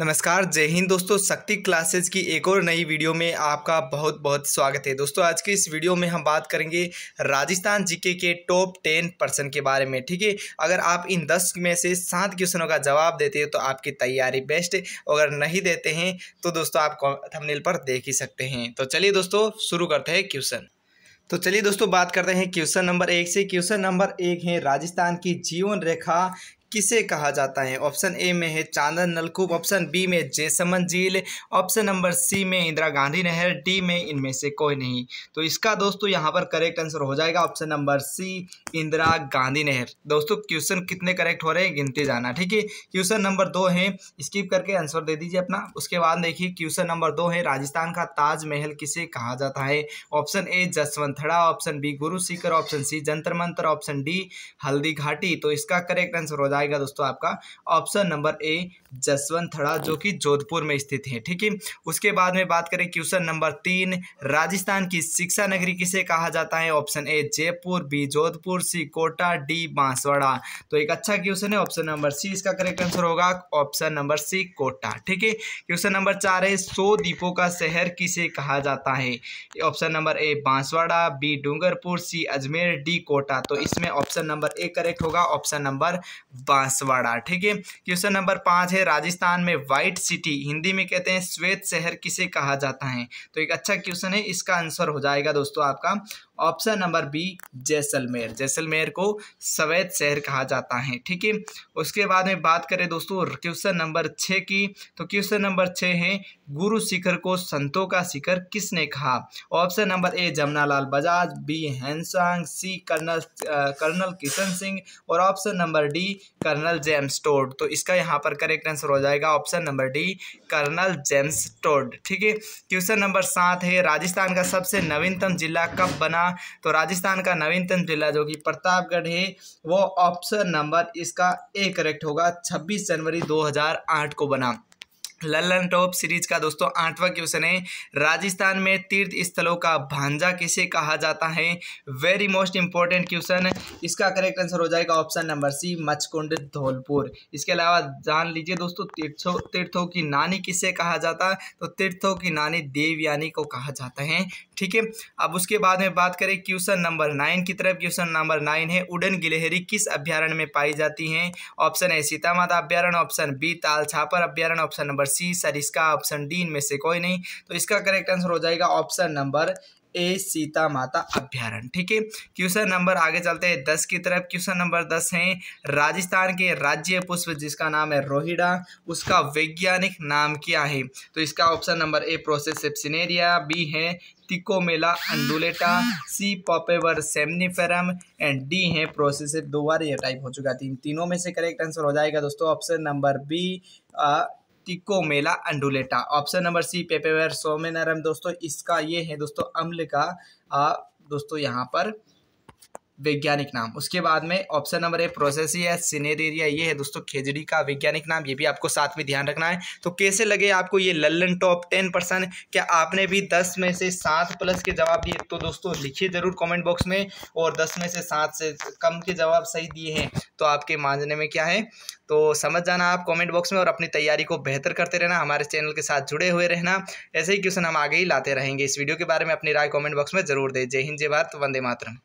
नमस्कार जय हिंद दोस्तों शक्ति क्लासेज की एक और नई वीडियो में आपका बहुत बहुत स्वागत है दोस्तों आज के इस वीडियो में हम बात करेंगे राजस्थान जीके के टॉप टेन पर्सन के बारे में ठीक है अगर आप इन दस में से सात क्वेश्चनों का जवाब देते हैं तो आपकी तैयारी बेस्ट है अगर नहीं देते हैं तो दोस्तों आप थंबनेल पर देख ही सकते हैं तो चलिए दोस्तों शुरू करते हैं क्वेश्चन तो चलिए दोस्तों बात करते हैं क्वेश्चन नंबर एक से क्वेश्चन नंबर एक है राजस्थान की जीवन रेखा किसे कहा जाता है ऑप्शन ए में है चांदन नलकूप ऑप्शन बी में जयसमन झील ऑप्शन नंबर सी में इंदिरा गांधी नहर डी में इनमें से कोई नहीं तो इसका दोस्तों यहाँ पर करेक्ट आंसर हो जाएगा option number C Indira Gandhi नहर दोस्तों क्वेश्चन कितने करेक्ट हो रहे हैं गिनते जाना ठीक है क्वेश्चन नंबर दो है स्किप करके आंसर दे दीजिए अपना उसके बाद देखिए क्वेश्चन नंबर दो है राजस्थान का ताजमहल किसे कहा जाता है option A Jaswant Thada option B Guru Shikhar option C Jantar मंत्र ऑप्शन डी हल्दी घाटी तो इसका करेक्ट आंसर हो जाए आएगा दोस्तों आपका option number A Jaswant Thada जो कि जोधपुर में स्थित है ठीक है उसके बाद में बात करें क्वेश्चन नंबर तीन राजस्थान की शिक्षा नगरी किसे कहा जाता है option A Jaipur B Jodhpur C Kota D Banswara तो एक अच्छा क्वेश्चन है ऑप्शन नंबर सी इसका करेक्ट आंसर होगा ऑप्शन नंबर सी कोटा ठीक है क्वेश्चन नंबर चार है सो दीपों का शहर किसे कहा जाता है option number A Banswara B Dungarpur C Ajmer D Kota तो इसमें ऑप्शन नंबर ए करेक्ट होगा ऑप्शन नंबर बांसवाड़ा ठीक है क्वेश्चन नंबर पाँच है राजस्थान में वाइट सिटी हिंदी में कहते हैं श्वेत शहर किसे कहा जाता है तो एक अच्छा क्वेश्चन है इसका आंसर हो जाएगा दोस्तों आपका option number B Jaisalmer Jaisalmer को सवेद शहर कहा जाता है ठीक है उसके बाद में बात करें दोस्तों क्वेश्चन नंबर छः की तो क्वेश्चन नंबर छः है गुरु शिखर को संतों का शिखर किसने कहा option number A Jamnalal Bajaj B Hiuen Tsang C colonel colonel Kishan Singh और option number D colonel James Tod तो इसका यहाँ पर करेक्ट आंसर हो जाएगा option number D colonel James Tod ठीक है क्वेश्चन नंबर सात है राजस्थान का सबसे नवीनतम जिला कब बना तो राजस्थान का नवीनतम जिला जो कि प्रतापगढ़ है वो ऑप्शन नंबर इसका ए करेक्ट होगा छब्बीस जनवरी 2008 को बना लल्लन टॉप सीरीज का दोस्तों आठवां क्वेश्चन है राजस्थान में तीर्थ स्थलों का भांजा किसे कहा जाता है वेरी मोस्ट इंपॉर्टेंट क्वेश्चन इसका करेक्ट आंसर हो जाएगा option number C Machkund Dholpur इसके अलावा जान लीजिए दोस्तों तीर्थों तीर्थों की नानी किसे कहा जाता है तो तीर्थों की नानी देवयानी को कहा जाता है ठीक है अब उसके बाद में बात करें क्वेश्चन नंबर नाइन की तरफ क्वेश्चन नंबर नाइन है उडन गिलहरी किस अभ्यारण्य में पाई जाती है ऑप्शन है सीता माता अभ्यारण ऑप्शन बी ताल छापर अभ्यारण ऑप्शन नंबर सी सर इसका ऑप्शन डी इनमें से कोई नहीं तो इसका करेक्ट आंसर हो जाएगा ऑप्शन नंबर ए सीता माता अभ्यारण ठीक है क्वेश्चन नंबर आगे चलते हैं दस की तरफ क्वेश्चन नंबर दस है राजस्थान के राज्य पुष्प जिसका नाम है रोहिड़ा उसका वैज्ञानिक नाम क्या है तो इसका option number A Prosopis cineraria B है Tecomella undulata C Papaver somniferum and D है प्रोसेस दो बार ये टाइप हो चुका है तीन तीनों में से करेक्ट आंसर हो जाएगा दोस्तों option number B Tecomella undulata option number C Papaver somniferum दोस्तों इसका ये है दोस्तों अम्ल का आ, दोस्तों यहाँ पर वैज्ञानिक नाम उसके बाद में ऑप्शन नंबर है प्रोसेसिया सिनेरेरिया ये है दोस्तों खेजड़ी का वैज्ञानिक नाम ये भी आपको साथ में ध्यान रखना है तो कैसे लगे आपको ये लल्लन टॉप टेन परसेंट क्या आपने भी दस में से सात प्लस के जवाब दिए तो दोस्तों लिखिए जरूर कॉमेंट बॉक्स में और दस में से सात से कम के जवाब सही दिए हैं तो आपके मानने में क्या है तो समझ जाना आप कॉमेंट बॉक्स में और अपनी तैयारी को बेहतर करते रहना हमारे चैनल के साथ जुड़े हुए रहना ऐसे ही क्वेश्चन हम आगे ही लाते रहेंगे इस वीडियो के बारे में अपनी राय कॉमेंट बॉक्स में जरूर दें जय हिंद जय भारत वंदे मातरम